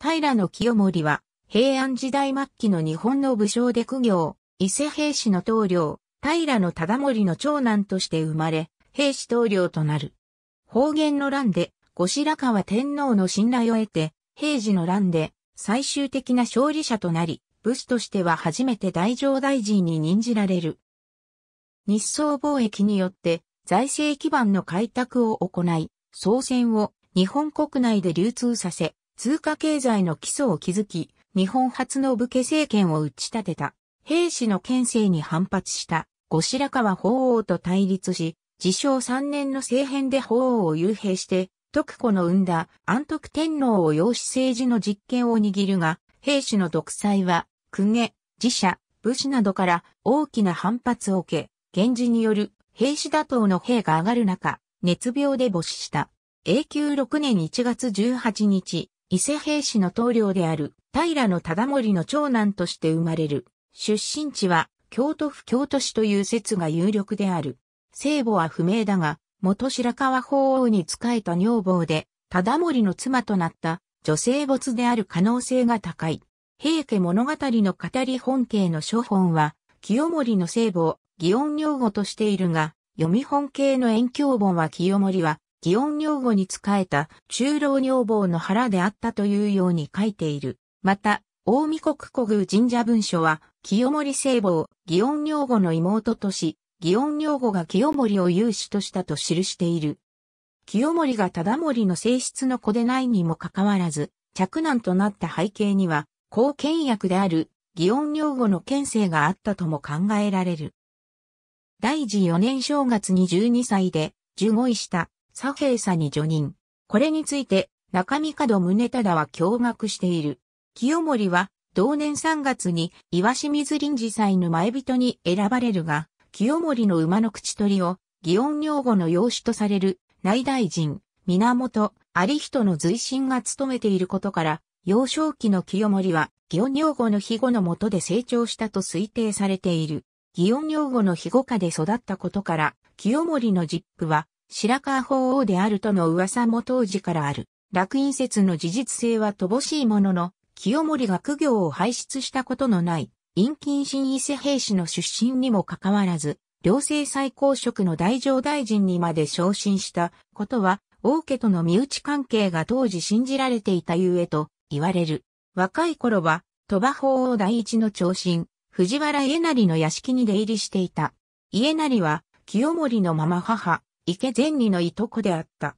平清盛は、平安時代末期の日本の武将で苦行、伊勢平氏の棟梁、平忠盛の長男として生まれ、平氏棟梁となる。方言の乱で、後白河天皇の信頼を得て、平治の乱で、最終的な勝利者となり、武士としては初めて大乗大臣に任じられる。日宋貿易によって、財政基盤の開拓を行い、総船を日本国内で流通させ、通貨経済の基礎を築き、日本初の武家政権を打ち立てた。兵士の県政に反発した後白河法皇と対立し、自称3年の政変で法皇を幽閉して、徳子の生んだ安徳天皇を養子政治の実権を握るが、兵士の独裁は、公家、寺社、武士などから大きな反発を受け、源氏による兵士打倒の兵が上がる中、熱病で没死した。永久6年1月18日、伊勢平氏の棟梁である平の忠盛の長男として生まれる。出身地は京都府京都市という説が有力である。聖母は不明だが、元白河法王に仕えた女房で、忠盛の妻となった女性没である可能性が高い。平家物語の語り本系の書本は、清盛の聖母を祇園女語としているが、読み本系の遠鏡本は清盛は祇園女房に仕えた中老女房の腹であったというように書いている。また、大見国古宮神社文書は、清盛聖母祇園女房の妹とし、祇園女房が清盛を有志としたと記している。清盛が忠盛の性質の子でないにもかかわらず、着難となった背景には、後見役である、祇園女房の県政があったとも考えられる。大治4年正月に12歳で、受五位した左平さに叙任。これについて、中身門宗忠は驚愕している。清盛は、同年3月に岩清水臨時祭の前人に選ばれるが、清盛の馬の口取りを、祇園女房の養子とされる内大臣、源、有人の随身が務めていることから、幼少期の清盛は、祇園女房の庇護のもとで成長したと推定されている。祇園女房の庇護下で育ったことから、清盛の実父は、白川法王であるとの噂も当時からある。楽院説の事実性は乏しいものの、清盛が苦行を排出したことのない、陰近新伊勢兵士の出身にもかかわらず、両政最高職の大乗大臣にまで昇進したことは、王家との身内関係が当時信じられていたゆえと言われる。若い頃は、鳥羽法王第一の長身、藤原家成の屋敷に出入りしていた。家成は、清盛のまま母、池前二のいとこであった。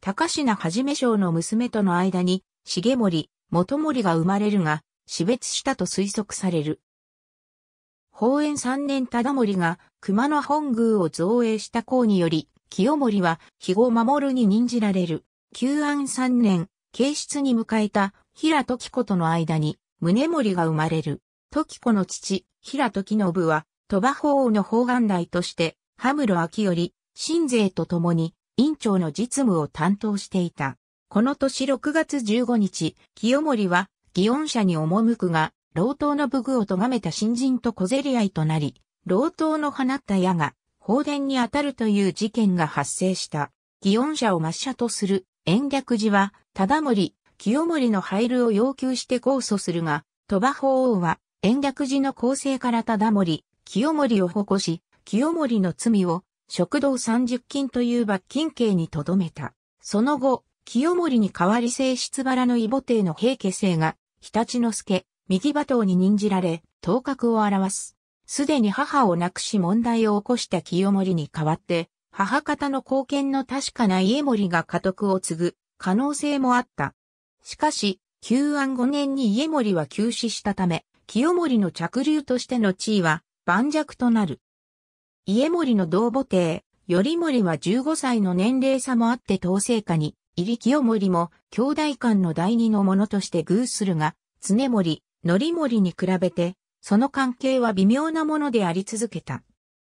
高品はじめ将の娘との間に、重森、元森が生まれるが、死別したと推測される。宝円三年忠森が熊野本宮を造営した功により、清盛は肥後守に任じられる。旧安三年、形室に迎えた平時子との間に、宗盛が生まれる。時子の父、平時信は、鳥羽法王の法眼台として、羽室秋より新税と共に、院長の実務を担当していた。この年6月15日、清盛は、祇園社に赴くが、老頭の武具を咎めた新人と小競り合いとなり、老頭の放った矢が、放電に当たるという事件が発生した。祇園社を抹社とする、延暦寺は、忠盛、清盛の配慮を要求して控訴するが、鳥羽法王は、延暦寺の構成から忠盛、清盛を保護し、清盛の罪を、食堂三十金という罰金刑に留めた。その後、清盛に代わり性質腹の異母帝の平家姓が、日立之助、右馬頭に任じられ、頭角を表す。すでに母を亡くし問題を起こした清盛に代わって、母方の貢献の確かな家盛が家督を継ぐ可能性もあった。しかし、旧安5年に家盛は休止したため、清盛の着流としての地位は盤石となる。家森の同母弟、頼森は15歳の年齢差もあって統制下に、入清盛も兄弟間の第二の者として偶するが、常森、則森に比べて、その関係は微妙なものであり続けた。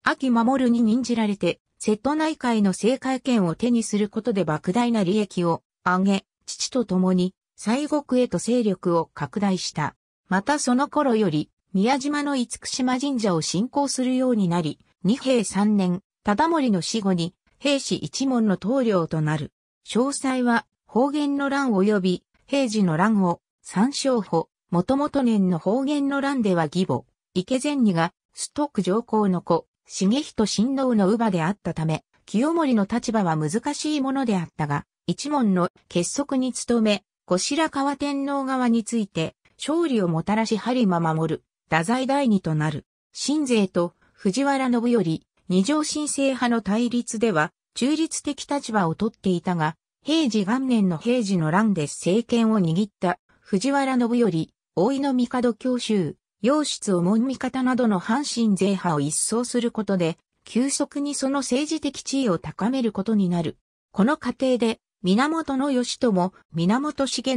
秋守に任じられて、瀬戸内海の政界権を手にすることで莫大な利益を上げ、父と共に西国へと勢力を拡大した。またその頃より、宮島の厳島神社を信仰するようになり、二平三年、忠盛の死後に、平氏一門の棟梁となる。詳細は、方言の乱及び、平時の乱を、参照法、元々年の方言の乱では義母、池前二が、ストック上皇の子、重人親王の乳母であったため、清盛の立場は難しいものであったが、一門の結束に努め、後白河天皇側について、勝利をもたらし針間守る、太宰第二となる。新税と藤原信頼、二条新政派の対立では、中立的立場をとっていたが、平治元年の平治の乱で政権を握った藤原信頼、大井の帝教習、洋室を門味方などの阪神税派を一掃することで、急速にその政治的地位を高めることになる。この過程で、源義朝、源重成、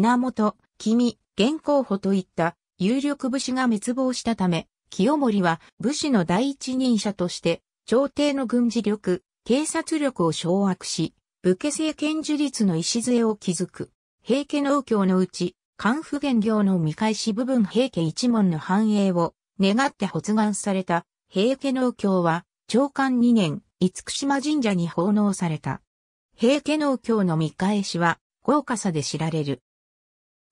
源、君、元候補といった有力武士が滅亡したため、清盛は武士の第一人者として、朝廷の軍事力、警察力を掌握し、武家政権樹立の礎を築く。平家農協のうち、官府原業の見返し部分平家一門の繁栄を願って発願された平家農協は、長官2年、厳島神社に奉納された。平家農協の見返しは、豪華さで知られる。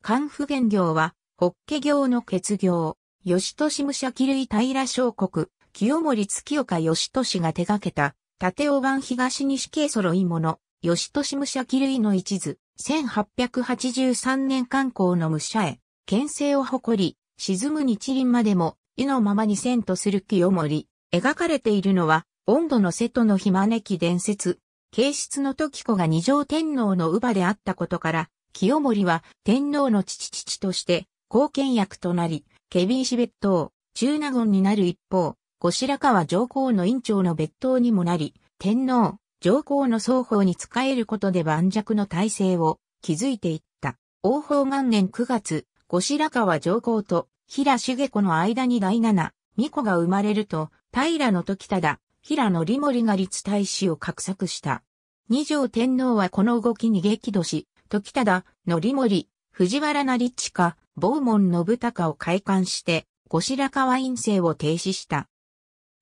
官府原業は、北家業の欠業。吉利武者気類平小国、清盛月岡吉利が手掛けた、縦尾版東西系揃い物、吉利武者気類の一図、1883年観光の武者へ、牽制を誇り、沈む日輪までも、意のままに遷とする清盛。描かれているのは、温度の瀬戸の暇招き伝説。形質の時子が二条天皇の乳母であったことから、清盛は天皇の父父として、貢献役となり、ケビン氏別当、中納言になる一方、後白河上皇の院長の別当にもなり、天皇、上皇の双方に仕えることで盤石の体制を築いていった。王法元年9月、後白河上皇と平重子の間に第七、巫女が生まれると、平の時忠、平の利盛が立大使を画策した。二条天皇はこの動きに激怒し、時忠、の利森、藤原成親、ボ門信孝を開館して、後白河院政を停止した。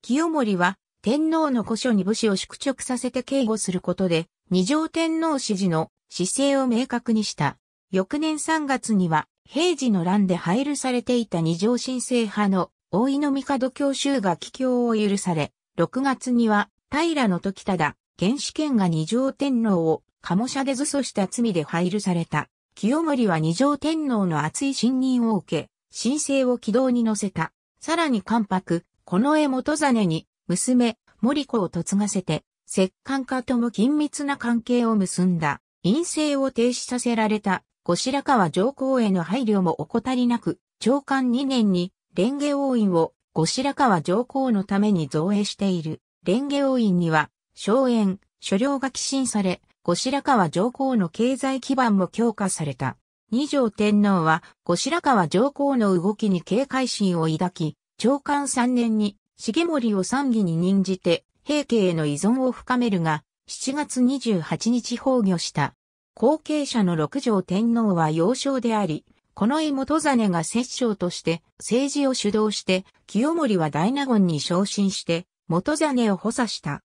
清盛は、天皇の古書に武士を宿直させて警護することで、二条天皇支持の姿勢を明確にした。翌年3月には、平時の乱で廃慮されていた二条新政派の大井の帝教習が帰郷を許され、6月には平の時忠、原始権が二条天皇を鴨舎で図書した罪で廃慮された。清盛は二条天皇の厚い信任を受け、申請を軌道に乗せた。さらに関白、この絵元真に、娘、森子を嫁がせて、摂関家とも緊密な関係を結んだ。陰性を停止させられた、後白河上皇への配慮も怠りなく、長官2年に、蓮華王院を、後白河上皇のために造営している。蓮華王院には、荘園、所領が寄進され、後白河上皇の経済基盤も強化された。二条天皇は、後白河上皇の動きに警戒心を抱き、長官三年に、重盛を参議に任じて、平家への依存を深めるが、7月28日崩御した。後継者の六条天皇は幼少であり、この妹ザネが摂政として政治を主導して、清盛は大納言に昇進して、元ネを補佐した。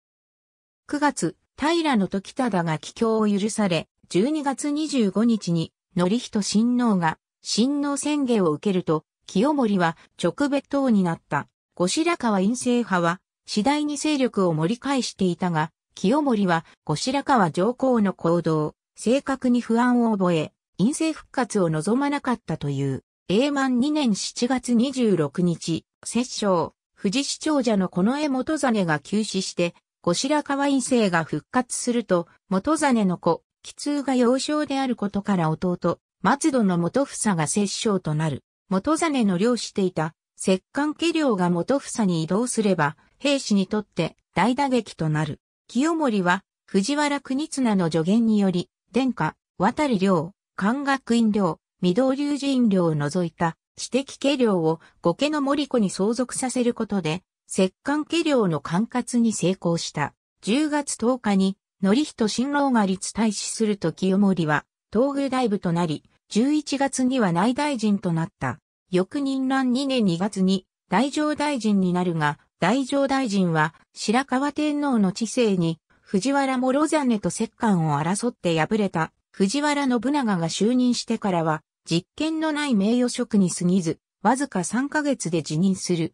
9月、平野時忠が帰郷を許され、12月25日に、則人親王が、親王宣言を受けると、清盛は直別党になった。後白河院政派は、次第に勢力を盛り返していたが、清盛は後白河上皇の行動、正確に不安を覚え、院政復活を望まなかったという、永満2年7月26日、摂政、富士市長者のこの絵元実が急死して、後白河院政が復活すると、元真の子、奇痛が幼少であることから弟、松戸の元房が摂政となる。元真の領していた、摂関家領が元房に移動すれば、兵士にとって大打撃となる。清盛は、藤原国綱の助言により、殿下、渡り領、官学院領、御堂龍神領を除いた、私的家領を御家の森子に相続させることで、摂関家領の管轄に成功した。10月10日に、則人新郎が立退死すると清盛は、東宮大部となり、11月には内大臣となった。翌任乱2年2月に、大乗大臣になるが、大乗大臣は、白川天皇の治世に、藤原諸真と摂関を争って敗れた、藤原信長が就任してからは、実権のない名誉職に過ぎず、わずか3ヶ月で辞任する。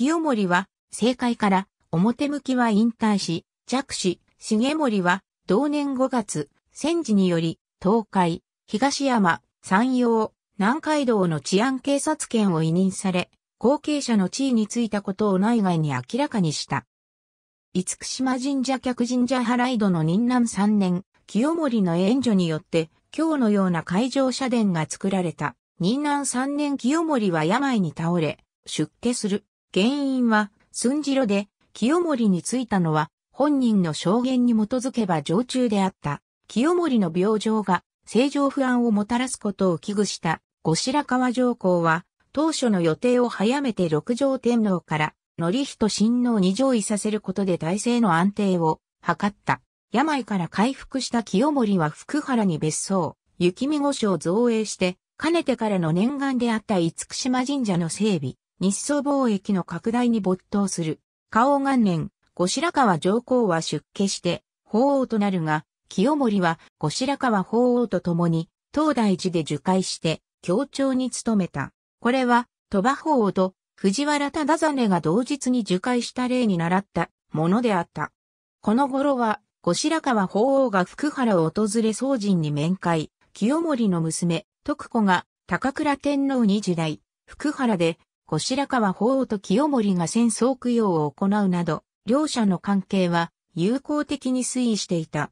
清盛は、政界から、表向きは引退し、弱視、重盛は、同年5月、戦時により、東海、東山、山陽、南海道の治安警察権を委任され、後継者の地位についたことを内外に明らかにした。厳島神社客神社払い戸の任南3年、清盛の援助によって、今日のような会場社殿が作られた。任南3年清盛は病に倒れ、出家する。原因は、寸次郎で、清盛についたのは、本人の証言に基づけば常駐であった。清盛の病状が、正常不安をもたらすことを危惧した、後白河上皇は、当初の予定を早めて六条天皇から、則人親王に上位させることで体制の安定を図った。病から回復した清盛は福原に別荘、雪見御所を造営して、かねてからの念願であった厳島神社の整備、日ソ貿易の拡大に没頭する。花王元年、後白河上皇は出家して、法皇となるが、清盛は後白河法皇と共に、東大寺で受戒して、協調に努めた。これは、鳥羽法皇と藤原忠真が同日に受戒した例に習ったものであった。この頃は、後白河法皇が福原を訪れ宗人に面会、清盛の娘、徳子が高倉天皇に時代、福原で後白河法王と清盛が戦争供養を行うなど、両者の関係は友好的に推移していた。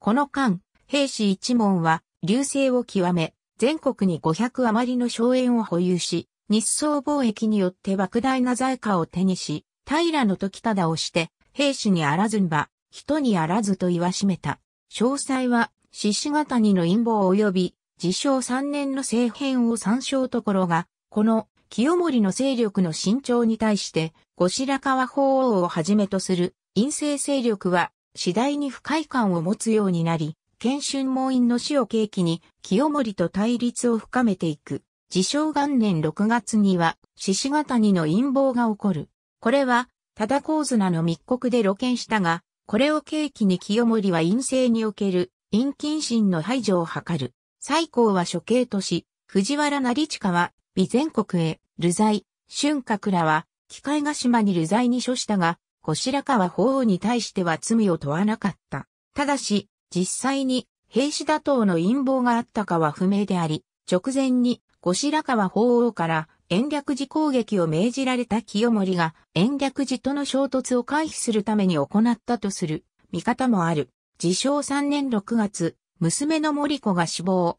この間、兵士一門は、流星を極め、全国に500余りの荘園を保有し、日宋貿易によって莫大な財貨を手にし、平の時忠をして、兵士にあらずんば、人にあらずと言わしめた。詳細は、獅子型にの陰謀及び、自称3年の政変を参照ところが、この清盛の勢力の伸長に対して、後白河法皇をはじめとする陰性勢力は次第に不快感を持つようになり、謙春門院の死を契機に清盛と対立を深めていく。自称元年6月には獅子型にの陰謀が起こる。これは、忠だ図なの密告で露見したが、これを契機に清盛は陰性における陰謹慎の排除を図る。最高は処刑とし、藤原成親は備前国へ、流罪、春閣らは、機械ヶ島に流罪に処したが、後白河法皇に対しては罪を問わなかった。ただし、実際に、兵士打倒の陰謀があったかは不明であり、直前に、後白河法皇から延暦寺攻撃を命じられた清盛が延暦寺との衝突を回避するために行ったとする見方もある。自称3年6月、娘の森子が死亡、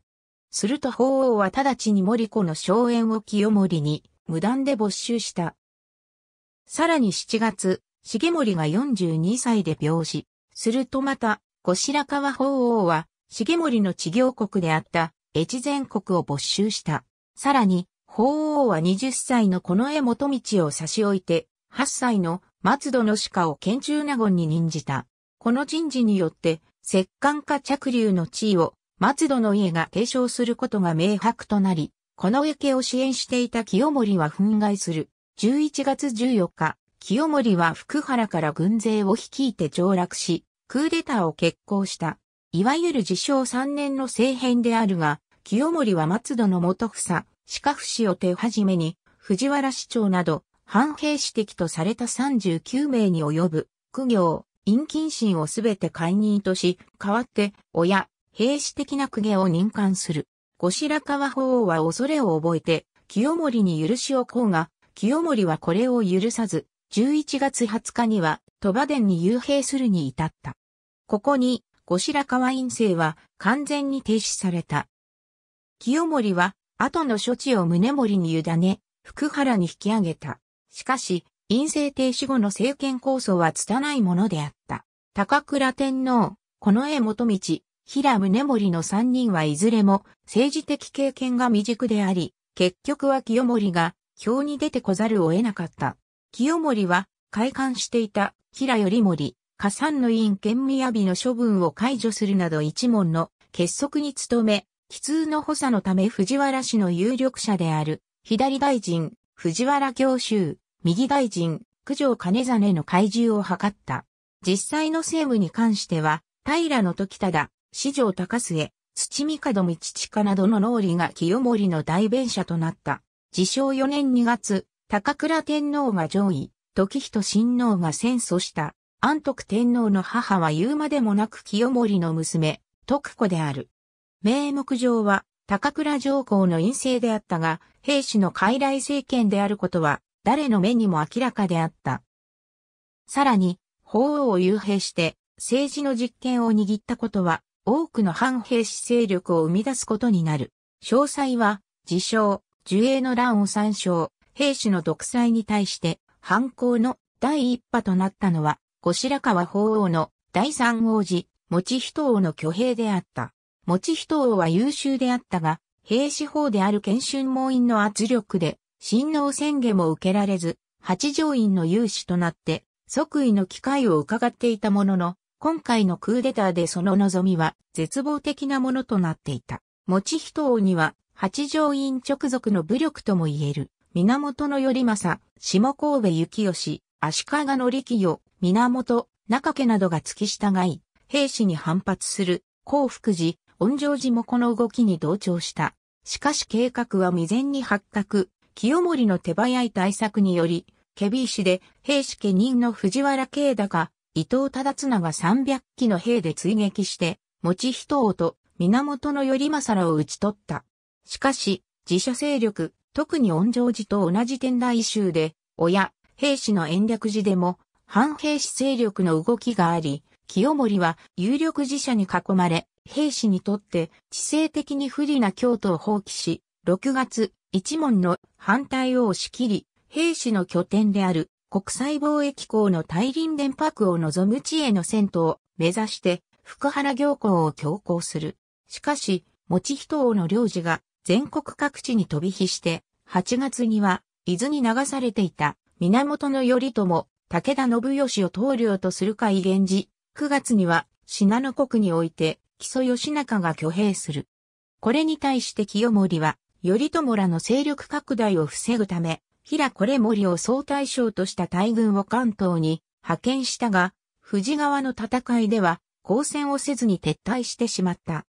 すると法王は直ちに森子の荘園を清盛に無断で没収した。さらに7月、重盛が42歳で病死。するとまた、後白河法王は、重盛の治療国であった越前国を没収した。さらに、法王は20歳のこの江元道を差し置いて、8歳の松戸の鹿を県中納言に任じた。この人事によって、摂関下着流の地位を松戸の家が継承することが明白となり、この家を支援していた清盛は憤慨する。11月14日、清盛は福原から軍勢を率いて上洛し、クーデターを決行した。いわゆる自称3年の政変であるが、清盛は松戸の元房、四府氏を手始めに、藤原市長など、反兵士的とされた39名に及ぶ、苦行、陰謹心をすべて解任とし、代わって、親、兵士的な公家を任官する。後白河法皇は恐れを覚えて、清盛に許しを請うが、清盛はこれを許さず、11月20日には、鳥羽殿に幽閉するに至った。ここに、後白河院政は完全に停止された。清盛は、後の処置を宗盛に委ね、福原に引き上げた。しかし、院政停止後の政権構想は拙いものであった。高倉天皇、この絵元道、平宗盛の3人はいずれも政治的経験が未熟であり、結局は清盛が表に出てこざるを得なかった。清盛は開館していた平頼盛、加算の委員県雅の処分を解除するなど一門の結束に努め、奇痛の補佐のため藤原氏の有力者である、左大臣、藤原教衆、右大臣、九条金実の懐柔を図った。実際の政務に関しては、平の時だ、四条高末、土門道親などの脳裏が清盛の代弁者となった。自称4年2月、高倉天皇が上位、時人親王が戦祖した。安徳天皇の母は言うまでもなく清盛の娘、徳子である。名目上は、高倉上皇の陰性であったが、兵士の傀儡政権であることは、誰の目にも明らかであった。さらに、法王を幽閉して、政治の実権を握ったことは、多くの反兵士勢力を生み出すことになる。詳細は、自称、樹影の乱を参照、兵士の独裁に対して、反抗の第一波となったのは、後白河法皇の第三王子、持人王の挙兵であった。持人王は優秀であったが、兵士法である研修猛院の圧力で、親王宣言も受けられず、八条院の勇士となって、即位の機会を伺っていたものの、今回のクーデターでその望みは絶望的なものとなっていた。持ち人王には八条院直属の武力とも言える、源頼政、下神戸幸義、足利則清、源、中家などが付き従い、兵士に反発する、幸福寺、恩城寺もこの動きに同調した。しかし計画は未然に発覚、清盛の手早い対策により、ケビー氏で兵士家人の藤原慶太が伊藤忠綱が三百機の兵で追撃して、持人王と源頼政らを討ち取った。しかし、自社勢力、特に恩城寺と同じ天台宗で、親、兵士の延暦寺でも、反兵士勢力の動きがあり、清盛は有力寺社に囲まれ、兵士にとって地政的に不利な京都を放棄し、6月、一門の反対を押し切り、兵士の拠点である国際貿易港の大輪電泊を望む地への戦闘を目指して福原行港を強行する。しかし、持人王の領事が全国各地に飛び火して、8月には伊豆に流されていた源頼朝、武田信義を投領とする会異源氏、9月には信濃国において木曽義仲が挙兵する。これに対して清盛は、頼朝らの勢力拡大を防ぐため、平これ森を総大将とした大軍を関東に派遣したが、富士川の戦いでは交戦をせずに撤退してしまった。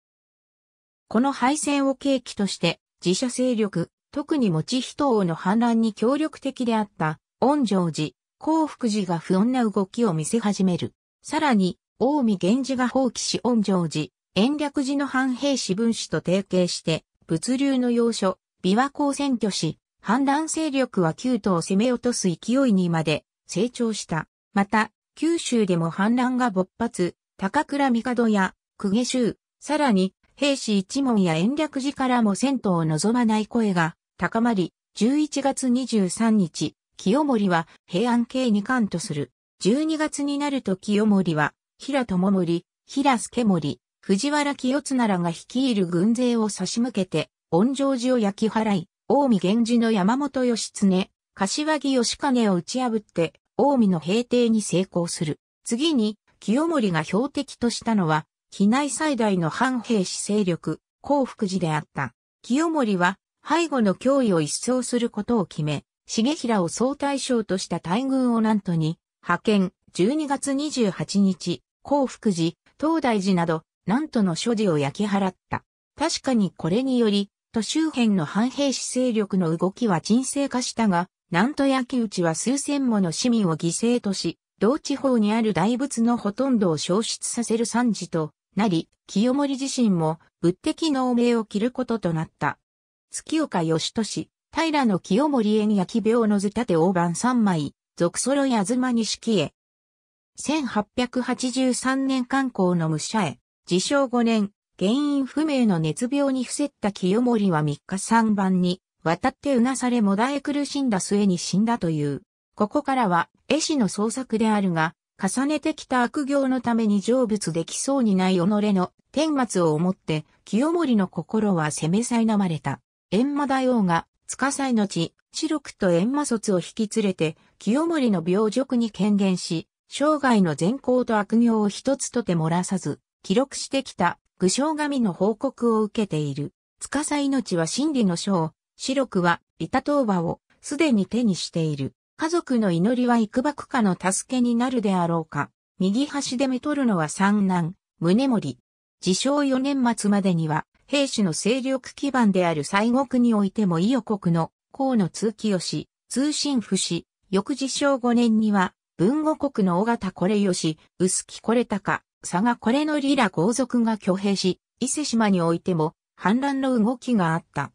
この敗戦を契機として自社勢力、特に持ち人王の反乱に協力的であった恩城寺、幸福寺が不穏な動きを見せ始める。さらに、近江源氏が放棄し恩城寺、延暦寺の反兵士分子と提携して、物流の要所、琵琶湖を占拠し、反乱勢力は旧都を攻め落とす勢いにまで成長した。また、九州でも反乱が勃発、高倉帝や公家州、さらに兵士一門や延暦寺からも戦闘を望まない声が高まり、11月23日、清盛は平安系に関とする。12月になると清盛は、平友盛、平助盛、藤原清綱らが率いる軍勢を差し向けて、温城寺を焼き払い、近江源氏の山本義経、柏木義兼を打ち破って、近江の平定に成功する。次に、清盛が標的としたのは、機内最大の反兵士勢力、幸福寺であった。清盛は、背後の脅威を一掃することを決め、重平を総大将とした大軍を南都に、派遣、12月28日、幸福寺、東大寺など、南都の所持を焼き払った。確かにこれにより、都周辺の反兵士勢力の動きは沈静化したが、南都焼きちは数千もの市民を犠牲とし、同地方にある大仏のほとんどを消失させる惨事となり、清盛自身も物的能名を着ることとなった。月岡義俊、平の清盛縁焼き病の図立て大判三枚、続揃い東錦へ。1883年観光の武者へ、自称五年、原因不明の熱病に伏せった清盛は3日3晩に、渡ってうなされもだえ苦しんだ末に死んだという。ここからは、絵師の創作であるが、重ねてきた悪行のために成仏できそうにない己の天末を思って、清盛の心は責めさいなまれた。閻魔大王が、司いのち、白くと閻魔卒を引き連れて、清盛の病辱に権限し、生涯の善行と悪行を一つとて漏らさず、記録してきた具象神の報告を受けている。司命は真理の書を、白くは、板タトを、すでに手にしている。家族の祈りは幾ばくかの助けになるであろうか。右端で目取るのは三男、宗盛。自称4年末までには、兵士の勢力基盤である西国においても伊予国の、河野通清し、通信不死、翌自称5年には、文後国の尾形これよし、薄木これたか、佐賀これのリラ豪族が挙兵し、伊勢島においても反乱の動きがあった。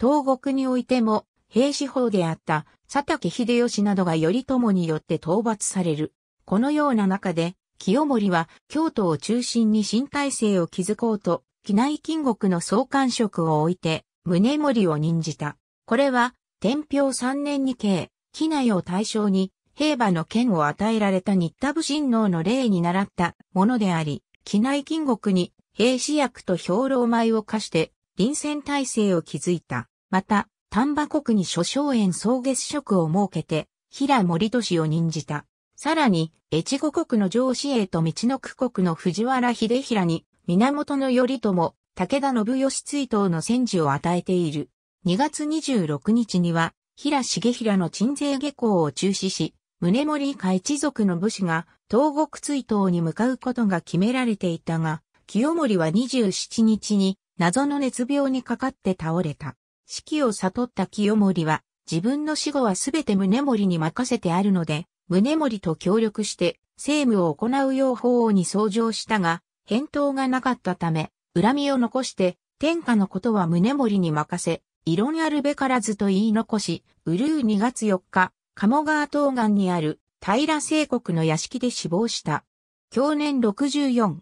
東国においても、兵士法であった佐竹秀吉などが頼朝によって討伐される。このような中で、清盛は京都を中心に新体制を築こうと、機内金国の総監職を置いて、宗盛を任じた。これは、天平三年に計、機内を対象に、兵馬の剣を与えられた日田武神王の霊に習ったものであり、機内金国に兵士役と兵糧米を課して、臨戦体制を築いた。また、丹波国に諸将園総月職を設けて、平森俊を任じた。さらに、越後国の上司へと道の区国の藤原秀平に、源頼朝、武田信義追悼の戦時を与えている。2月26日には、平重平の鎮西下校を中止し、宗盛家一族の武士が東国追悼に向かうことが決められていたが、清盛は27日に謎の熱病にかかって倒れた。死期を悟った清盛は、自分の死後はすべて宗盛に任せてあるので、宗盛と協力して政務を行うよう法王に相上したが、返答がなかったため、恨みを残して、天下のことは宗盛に任せ、異論あるべからずと言い残し、うるう2月4日、鴨川東岸にある平聖国の屋敷で死亡した。去年64。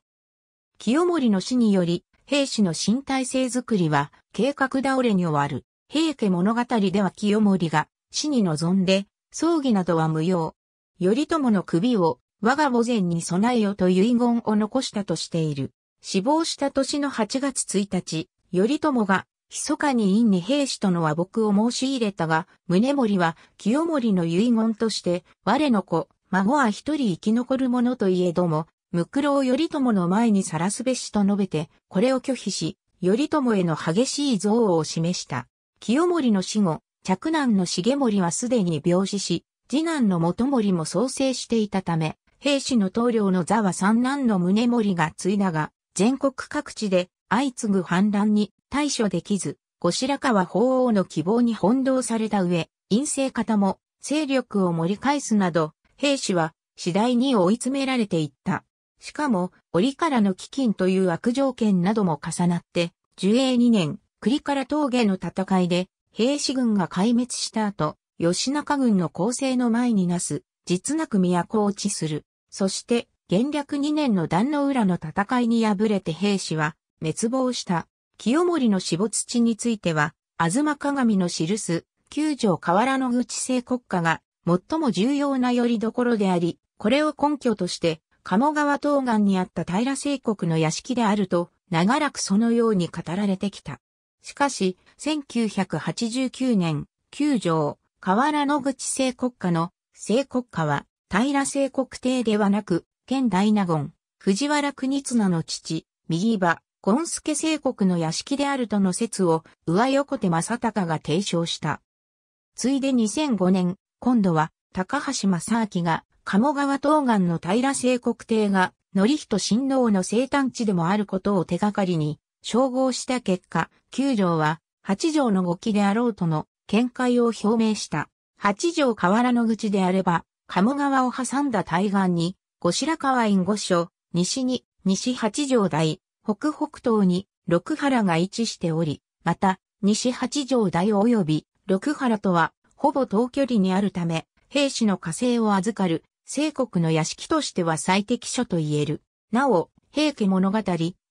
清盛の死により、兵士の身体制づくりは計画倒れに終わる。平家物語では清盛が死に臨んで、葬儀などは無用。頼朝の首を我が墓前に備えよと遺言を残したとしている。死亡した年の8月1日、頼朝が密かに院に兵士との和睦を申し入れたが、宗盛は清盛の遺言として、我の子、孫は一人生き残るものといえども、むくろう頼朝の前にさらすべしと述べて、これを拒否し、頼朝への激しい憎悪を示した。清盛の死後、嫡男の重盛はすでに病死し、次男の元盛も創生していたため、兵士の棟梁の座は三男の宗盛が継いだが、全国各地で相次ぐ反乱に対処できず、後白河法皇の希望に翻弄された上、陰性方も勢力を盛り返すなど、兵士は次第に追い詰められていった。しかも、折からの飢饉という悪条件なども重なって、樹永2年、栗から峠の戦いで、兵士軍が壊滅した後、吉中軍の攻勢の前になす、実なく都落ちする。そして、元略2年の壇の浦の戦いに敗れて兵士は滅亡した。清盛の死没地については、ずま鏡の記す、九条河原の口聖国家が、最も重要な拠り所であり、これを根拠として、鴨川東岸にあった平聖国の屋敷であると、長らくそのように語られてきた。しかし、1989年、九条、河原野口聖国家の、聖国家は、平聖国帝ではなく、現大納言、藤原国綱の父、右馬、ゴンスケ聖国の屋敷であるとの説を上横手正隆が提唱した。ついで2005年、今度は高橋正明が鴨川東岸の平聖国帝が則人親王の生誕地でもあることを手がかりに称号した結果、九条は八条の5期であろうとの見解を表明した。八条河原の口であれば、鴨川を挟んだ対岸に、後白河院御所、西に、西八条台、北北東に六原が位置しており、また、西八条台及び六原とは、ほぼ遠距離にあるため、兵士の火星を預かる、聖国の屋敷としては最適所と言える。なお、平家物語、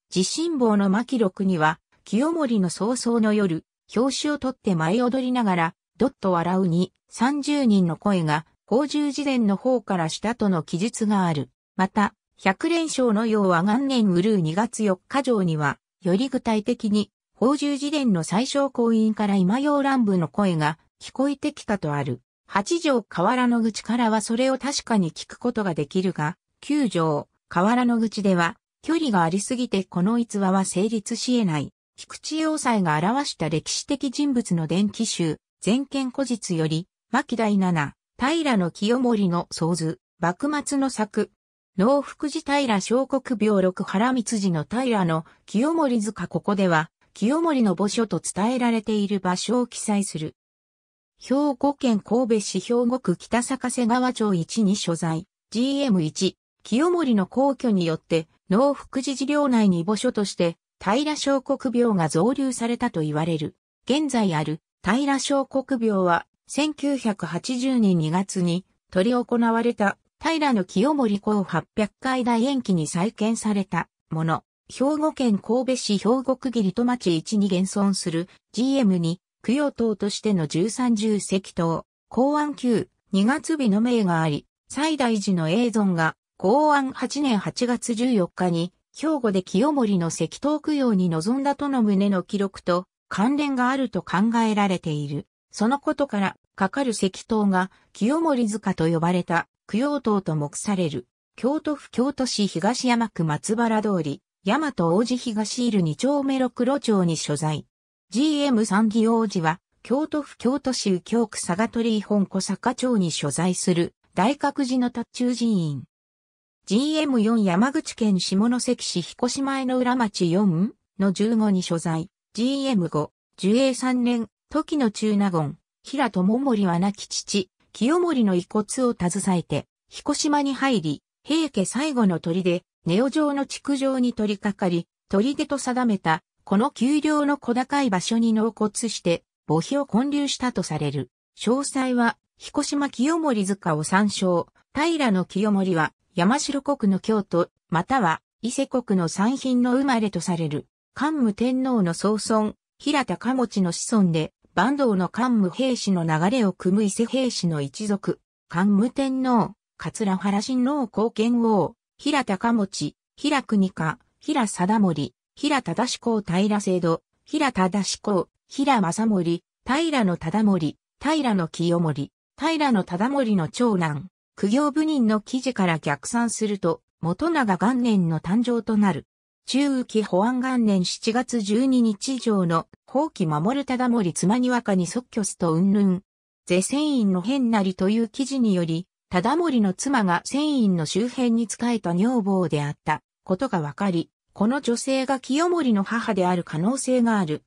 地震坊の巻録には、清盛の早々の夜、表紙を取って舞い踊りながら、どっと笑うに、三十人の声が、宝珠寺殿の方からしたとの記述がある。また、百連勝の要は元年うルー2月4日上には、より具体的に、宝珠自伝の最小公員から今用乱部の声が聞こえてきたとある。八条河原の口からはそれを確かに聞くことができるが、九条河原の口では、距離がありすぎてこの逸話は成立し得ない。菊池要塞が表した歴史的人物の伝記集、全権古実より、牧第七、平清盛の創図、幕末の作、農福寺平小国病六原光寺の平の清盛塚ここでは、清盛の墓所と伝えられている場所を記載する。兵庫県神戸市兵庫区北坂瀬川町1に所在、GM1、清盛の皇居によって、農福寺寺領内に墓所として、平小国病が増留されたと言われる。現在ある平小国病は、1980年2月に、取り行われた平の清盛公800回大延期に再建されたもの、兵庫県神戸市兵庫区切戸町一に現存する GM に供養塔としての十三重石塔、公安9、2月日の命があり、最大寺の永存が公安8年8月14日に兵庫で清盛の石塔供養に臨んだとの旨の記録と関連があると考えられている。そのことから、かかる石塔が清盛塚と呼ばれた供養塔と目される、京都府京都市東山区松原通り、大和王子東いる二丁目六路町に所在。GM 三義王子は、京都府京都市右京区佐賀鳥本小坂町に所在する、大覚寺の達中寺院。GM4 山口県下関市彦島江の裏町4の15に所在。GM5、樹英3年、時の中納言、平友森は亡き父、清盛の遺骨を携えて、彦島に入り、平家最後の砦、ネオ城の築城に取り掛かり、砦と定めた、この丘陵の小高い場所に納骨して、墓碑を建立したとされる。詳細は、彦島清盛塚を参照。平の清盛は、山城国の京都、または、伊勢国の産品の生まれとされる。関武天皇の曾孫、平田家持の子孫で、坂東の桓武兵士の流れを組む伊勢兵士の一族、桓武天皇、桂原神皇、後剣王、平高持、平国家、平貞盛、平忠志公平制度、平忠志公、平正盛、平の忠盛、平の清盛、平の忠盛の長男、苦行部人の記事から逆算すると、元長元年の誕生となる。中期保安元年7月12日以上の、放棄守る忠森妻にわかに即挙すと云々。是船員の変なりという記事により、忠森の妻が船員の周辺に仕えた女房であったことがわかり、この女性が清盛の母である可能性がある。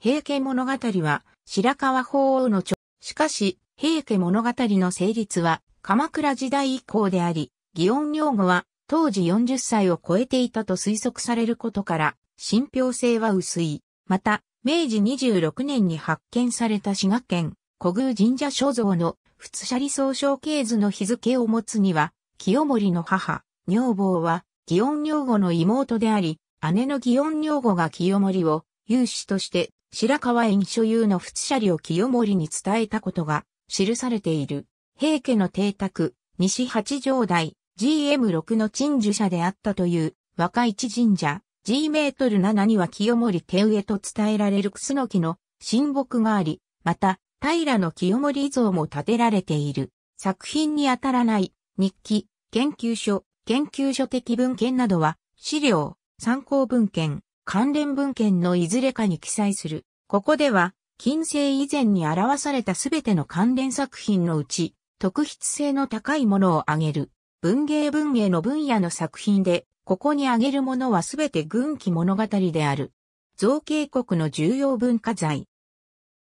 平家物語は白川法皇の著。しかし、平家物語の成立は鎌倉時代以降であり、祇園用語は当時40歳を超えていたと推測されることから、信憑性は薄い。また、明治26年に発見された滋賀県、古宮神社所蔵の、仏舎利総象系図の日付を持つには、清盛の母、女房は、祇園女房の妹であり、姉の祇園女房が清盛を、有志として、白河院所有の仏舎利を清盛に伝えたことが、記されている。平家の邸宅、西八条台、GM6 の鎮守者であったという若市神社 G メートル7には清盛手植えと伝えられるクスノキの神木があり、また平の清盛像も建てられている。作品に当たらない日記、研究所、研究所的文献などは資料、参考文献、関連文献のいずれかに記載する。ここでは近世以前に表されたすべての関連作品のうち、特筆性の高いものを挙げる。文芸文芸の分野の作品で、ここに挙げるものはすべて軍記物語である。造形国の重要文化財。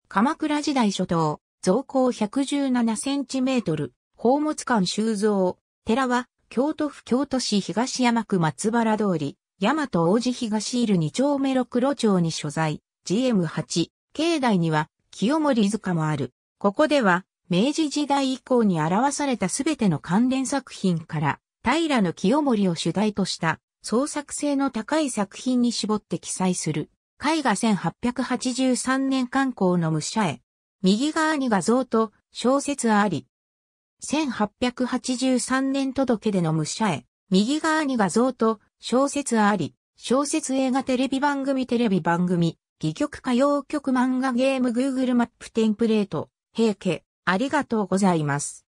鎌倉時代初頭、造高117センチメートル、宝物館収蔵、寺は、京都府京都市東山区松原通り、大和王子東入ル2丁目六路町に所在、GM8、境内には、清盛塚もある。ここでは、明治時代以降に表されたすべての関連作品から、平清盛を主題とした創作性の高い作品に絞って記載する、絵画1883年刊行の武者へ、右側に画像と小説あり、1883年届での武者へ、右側に画像と小説あり、小説映画テレビ番組テレビ番組、戯曲歌謡曲漫画ゲーム Google マップテンプレート、平家、ありがとうございます。